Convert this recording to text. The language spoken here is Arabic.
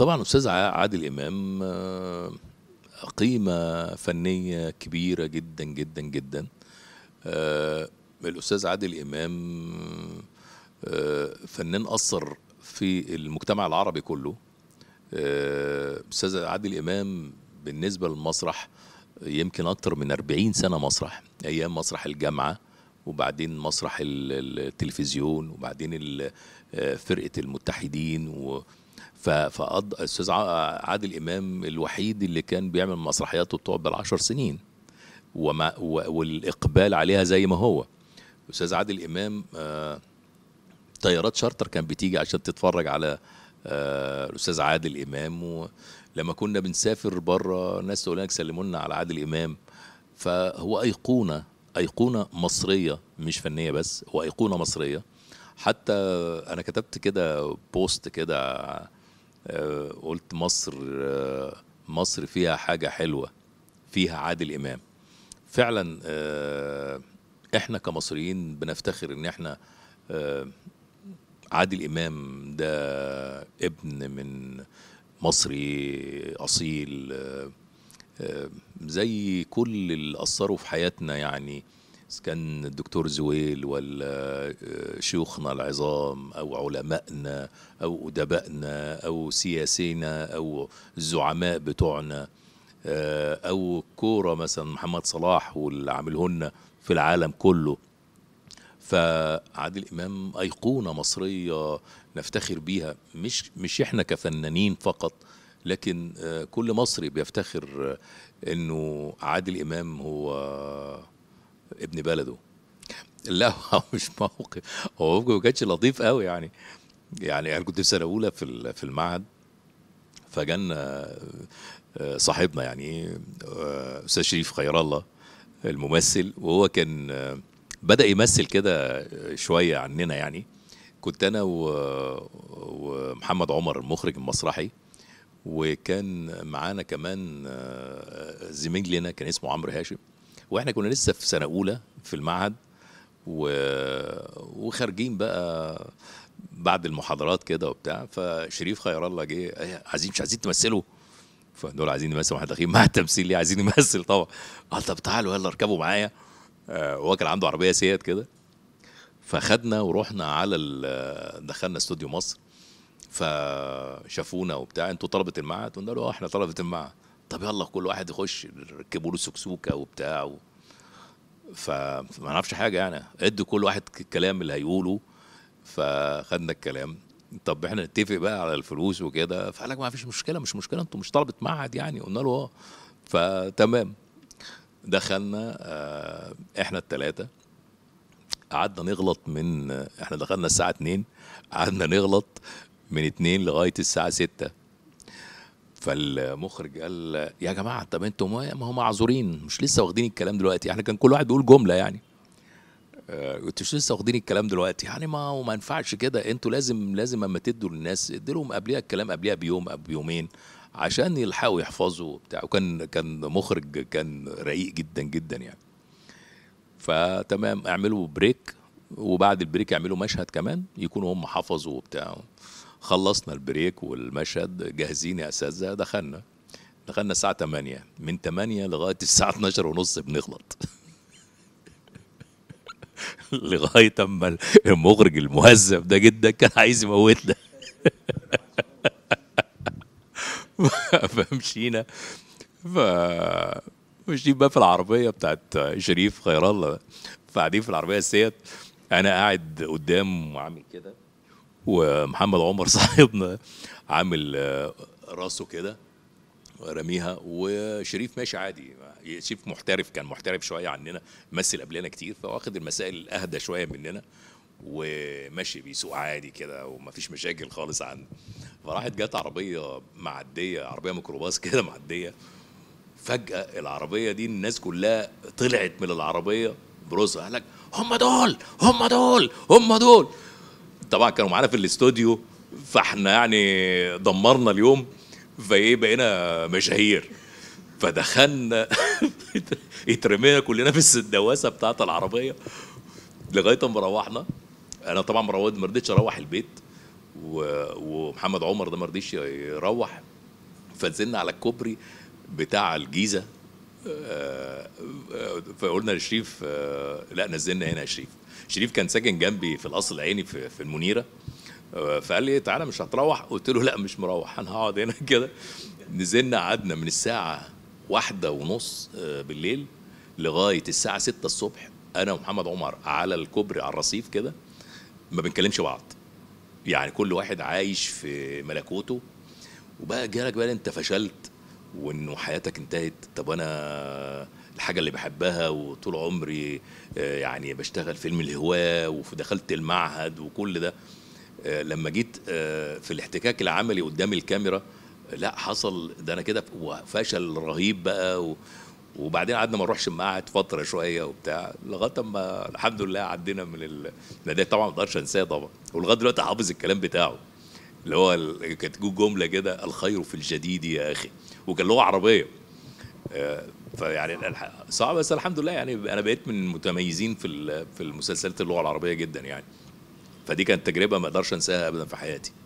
طبعا استاذ عادل امام آه، قيمه فنيه كبيره جدا جدا جدا آه، الاستاذ عادل امام آه، فنان اثر في المجتمع العربي كله استاذ عادل امام بالنسبه للمسرح يمكن اكتر من 40 سنه مسرح ايام مسرح الجامعه وبعدين مسرح التلفزيون وبعدين فرقه المتحدين و فقض الاستاذ عادل امام الوحيد اللي كان بيعمل مسرحياته بتقعد بالعشر سنين وما والاقبال عليها زي ما هو الاستاذ عادل امام آه، طيارات شارتر كان بتيجي عشان تتفرج على آه، الاستاذ عادل امام ولما كنا بنسافر بره ناس تقول لك سلموا لنا على عادل امام فهو ايقونه ايقونه مصريه مش فنيه بس هو ايقونه مصريه حتى انا كتبت كده بوست كده آه، قلت مصر آه، مصر فيها حاجة حلوة فيها عادل إمام فعلا آه، احنا كمصريين بنفتخر ان احنا عادل امام ده ابن من مصري اصيل زي كل اللي اثروا في حياتنا يعني كان الدكتور زويل ولا آه، شيوخنا العظام او علمائنا او ادبائنا او سياسينا او الزعماء بتوعنا آه، او الكوره مثلا محمد صلاح واللي عاملهن في العالم كله فعادل امام ايقونه مصريه نفتخر بيها مش مش احنا كفنانين فقط لكن آه، كل مصري بيفتخر انه عادل امام هو ابن بلده لا هو مش موقف هو موقف ما كانش لطيف قوي يعني يعني انا كنت في سنه اولى في في المعهد فجانا آه، آه، صاحبنا يعني آه، استاذ شريف خير الله الممثل وهو كان بدا يمثل كده شويه عننا يعني كنت انا ومحمد عمر المخرج المسرحي وكان معانا كمان زميل لنا كان اسمه عمرو هاشم واحنا كنا لسه في سنه اولى في المعهد و... وخارجين بقى بعد المحاضرات كده وبتاع فشريف خير الله جه إيه، عايزين مش عايزين تمثلوا فدول عايزين نمثل واحنا داخلين مع التمثيل ليه عايزين نمثل طبعا قال طب تعالوا يلا اركبوا معايا آه، هو كان عنده عربيه سيات كده فخدنا ورحنا على دخلنا استوديو مصر فشافونا وبتاع انتوا طلبه المعهد قلنا له اه احنا طلبه المعهد طب يلا كل واحد يخش ركبوا له سكسوكه وبتاع و... فما نعرفش حاجه يعني ادوا كل واحد الكلام اللي هيقوله فخدنا الكلام طب احنا نتفق بقى على الفلوس وكده فقال لك ما فيش مشكله مش مشكله انتوا مش طلبه معهد يعني قلنا له اه فتمام دخلنا آه، احنا الثلاثه قعدنا نغلط من احنا دخلنا الساعه 2 قعدنا نغلط من 2 لغايه الساعه 6 فالمخرج قال يا جماعه طب انتوا ما هم معذورين مش لسه واخدين الكلام دلوقتي احنا كان كل واحد بيقول جمله يعني آه، انتوا مش لسه واخدين الكلام دلوقتي يعني ما وما ينفعش كده انتوا لازم لازم اما تدوا للناس ادوا لهم قبليها الكلام قبليها بيوم او بيومين عشان يلحقوا يحفظوا وبتاع وكان كان مخرج كان رقيق جدا جدا يعني فتمام اعملوا بريك وبعد البريك يعملوا مشهد كمان يكونوا هم حفظوا وبتاع خلصنا البريك والمشهد جاهزين يا اساتذه دخلنا دخلنا الساعه 8 من 8 لغايه الساعه 12 ونص بنغلط لغايه اما المخرج المهذب ده جدا كان عايز يموتنا فمشينا ف ماشيين بقى في العربيه بتاعت شريف خير الله فقاعدين في العربيه السيد انا قاعد قدام وعامل كده ومحمد عمر صاحبنا عامل آه، راسه كده رميها وشريف ماشي عادي شريف محترف كان محترف شويه عننا مثل قبلنا كتير فواخد المسائل الاهدى شويه مننا وماشي بيسوق عادي كده ومفيش مشاكل خالص عنه فراحت جت عربيه معديه عربيه ميكروباص كده معديه فجاه العربيه دي الناس كلها طلعت من العربيه بروسها قال لك هم دول هم دول هم دول طبعا كانوا معانا في الاستوديو فاحنا يعني دمرنا اليوم فايه بقينا مشاهير فدخلنا اترمينا كلنا في الدواسه بتاعت العربيه لغايه ما روحنا انا طبعا مروض ما رضيتش اروح البيت ومحمد عمر ده ما رضيش يروح فنزلنا على الكوبري بتاع الجيزه آه، آه، فقلنا لشريف آه، لا نزلنا هنا يا شريف شريف كان ساكن جنبي في القصر العيني في, في المنيره آه، فقال لي تعالى مش هتروح قلت له لا مش مروح انا هقعد هنا كده نزلنا قعدنا من الساعه واحدة ونص آه، بالليل لغاية الساعة ستة الصبح أنا ومحمد عمر على الكوبري على الرصيف كده ما بنكلمش بعض يعني كل واحد عايش في ملكوته وبقى جالك بقى أنت فشلت وإنه حياتك انتهت طب أنا الحاجة اللي بحبها وطول عمري آه، يعني بشتغل فيلم الهواة ودخلت المعهد وكل ده آه، لما جيت آه، في الاحتكاك العملي قدام الكاميرا لا حصل ده انا كده وفشل رهيب بقى وبعدين قعدنا ما نروحش المعهد فتره شويه وبتاع لغايه اما الحمد لله عدينا من ال... ده طبعا ما اقدرش انساه طبعا ولغايه دلوقتي حافظ الكلام بتاعه اللي هو كانت جمله كده الخير في الجديد يا اخي وكان لغه عربيه فيعني صعب بس الحمد لله يعني انا بقيت من المتميزين في في المسلسلات اللغه العربيه جدا يعني فدي كانت تجربه ما اقدرش انساها ابدا في حياتي